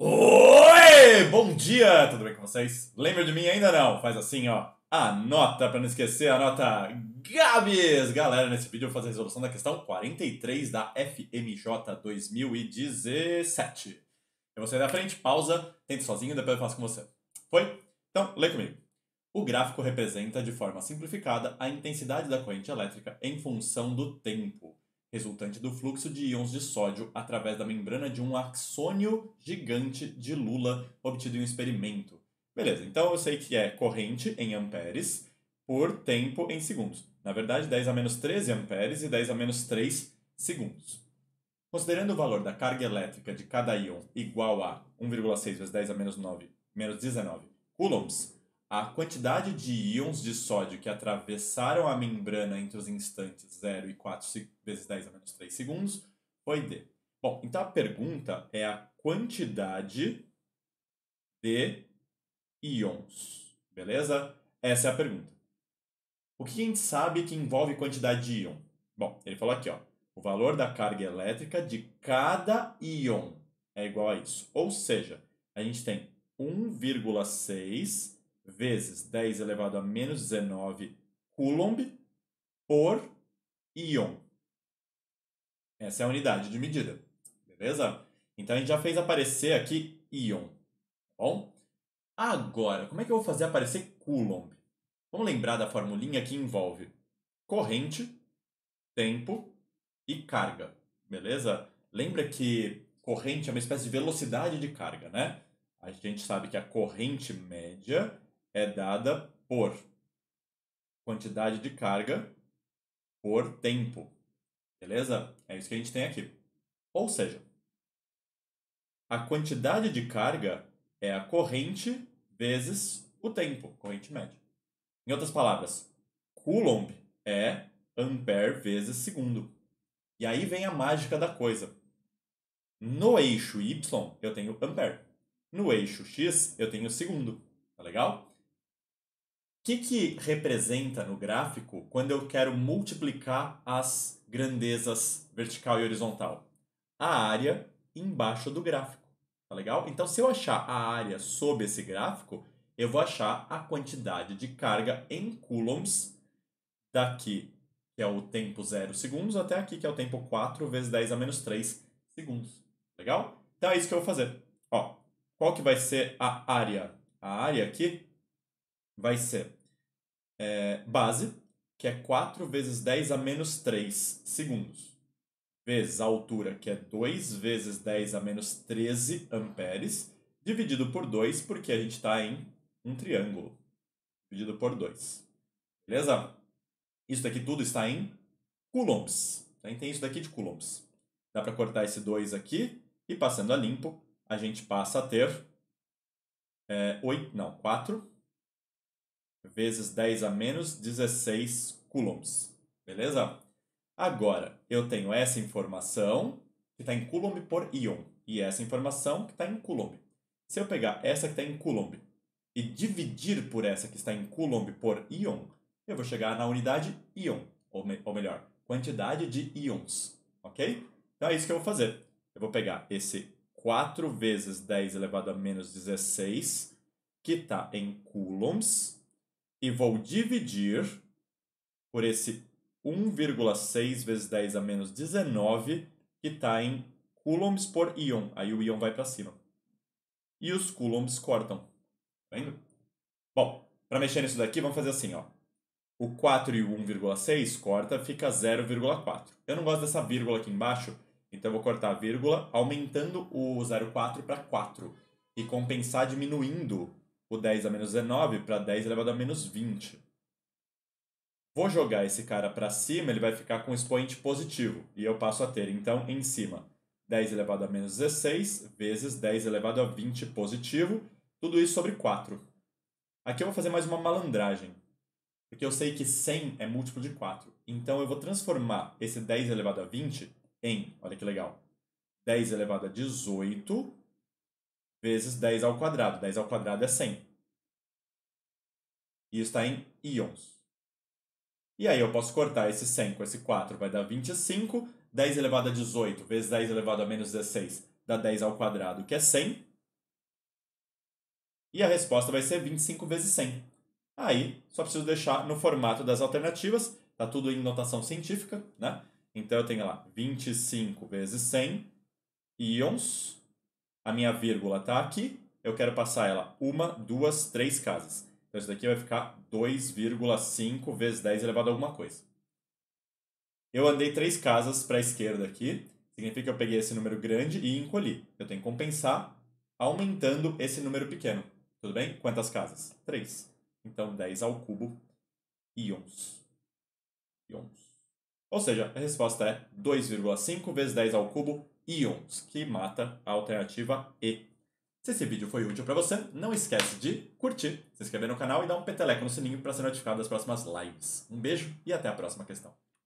Oi! Bom dia! Tudo bem com vocês? Lembra de mim ainda não? Faz assim, ó. Anota para não esquecer, anota Gabs! Galera, nesse vídeo eu vou fazer a resolução da questão 43 da FMJ 2017. Eu vou sair da frente, pausa, tento sozinho, depois eu faço com você. Foi? Então, lê comigo. O gráfico representa, de forma simplificada, a intensidade da corrente elétrica em função do tempo resultante do fluxo de íons de sódio através da membrana de um axônio gigante de Lula obtido em um experimento. Beleza, então eu sei que é corrente em amperes por tempo em segundos. Na verdade, 10 a menos 13 amperes e 10 a menos 3 segundos. Considerando o valor da carga elétrica de cada íon igual a 1,6 vezes 10 a menos 9 menos 19 coulombs, a quantidade de íons de sódio que atravessaram a membrana entre os instantes 0 e 4 vezes 10 a menos 3 segundos foi D. Bom, então a pergunta é a quantidade de íons, beleza? Essa é a pergunta. O que a gente sabe que envolve quantidade de íon? Bom, ele falou aqui, ó, o valor da carga elétrica de cada íon é igual a isso. Ou seja, a gente tem 1,6 vezes 10 elevado a menos 19 coulomb por íon. Essa é a unidade de medida, beleza? Então a gente já fez aparecer aqui íon, tá bom? Agora, como é que eu vou fazer aparecer coulomb? Vamos lembrar da formulinha que envolve corrente, tempo e carga, beleza? Lembra que corrente é uma espécie de velocidade de carga, né? A gente sabe que a corrente média é dada por quantidade de carga por tempo. Beleza? É isso que a gente tem aqui. Ou seja, a quantidade de carga é a corrente vezes o tempo, corrente média. Em outras palavras, Coulomb é ampere vezes segundo. E aí vem a mágica da coisa. No eixo y eu tenho ampere. No eixo x eu tenho segundo. Tá legal? que, que representa no gráfico quando eu quero multiplicar as grandezas vertical e horizontal? A área embaixo do gráfico, tá legal? Então, se eu achar a área sob esse gráfico, eu vou achar a quantidade de carga em coulombs daqui, que é o tempo 0 segundos, até aqui, que é o tempo 4 vezes 10 a menos 3 segundos, tá legal? Então, é isso que eu vou fazer. Ó, qual que vai ser a área? A área aqui vai ser é, base, que é 4 vezes 10 a menos 3 segundos, vezes a altura, que é 2 vezes 10 a menos 13 amperes, dividido por 2, porque a gente está em um triângulo, dividido por 2. Beleza? Isso aqui tudo está em coulombs. Então, tem isso daqui de coulombs. Dá para cortar esse 2 aqui e passando a limpo, a gente passa a ter é, 8, não, 4 vezes 10 a menos 16 coulombs, beleza? Agora, eu tenho essa informação que está em coulomb por íon e essa informação que está em coulomb. Se eu pegar essa que está em coulomb e dividir por essa que está em coulomb por íon, eu vou chegar na unidade íon, ou, me, ou melhor, quantidade de íons, ok? Então é isso que eu vou fazer. Eu vou pegar esse 4 vezes 10 elevado a menos 16, que está em coulombs, e vou dividir por esse 1,6 vezes 10 a menos 19, que está em coulombs por íon. Aí o íon vai para cima. E os coulombs cortam. Tá vendo? Bom, para mexer nisso daqui, vamos fazer assim, ó. O 4 e o 1,6 corta, fica 0,4. Eu não gosto dessa vírgula aqui embaixo, então eu vou cortar a vírgula, aumentando o 0,4 para 4 e compensar diminuindo o 10 a menos 19 para 10 elevado a menos 20. Vou jogar esse cara para cima, ele vai ficar com um expoente positivo, e eu passo a ter, então, em cima, 10 elevado a menos 16 vezes 10 elevado a 20 positivo, tudo isso sobre 4. Aqui eu vou fazer mais uma malandragem, porque eu sei que 100 é múltiplo de 4. Então eu vou transformar esse 10 elevado a 20 em, olha que legal, 10 elevado a 18 vezes 10 ao quadrado. 10 ao quadrado é 100. E está em íons. E aí eu posso cortar esse 100 com esse 4, vai dar 25. 10 elevado a 18 vezes 10 elevado a menos 16 dá 10 ao quadrado, que é 100. E a resposta vai ser 25 vezes 100. Aí, só preciso deixar no formato das alternativas, está tudo em notação científica, né? Então eu tenho lá 25 vezes 100 íons a minha vírgula está aqui, eu quero passar ela uma, duas, três casas. Então isso daqui vai ficar 2,5 vezes 10 elevado a alguma coisa. Eu andei três casas para a esquerda aqui, significa que eu peguei esse número grande e encolhi. Eu tenho que compensar aumentando esse número pequeno. Tudo bem? Quantas casas? 3. Então 10 ao cubo, íons. Íons. Ou seja, a resposta é 2,5 vezes 10 ao cubo, íons, que mata a alternativa E. Se esse vídeo foi útil para você, não esquece de curtir, se inscrever no canal e dar um peteleco no sininho para ser notificado das próximas lives. Um beijo e até a próxima questão.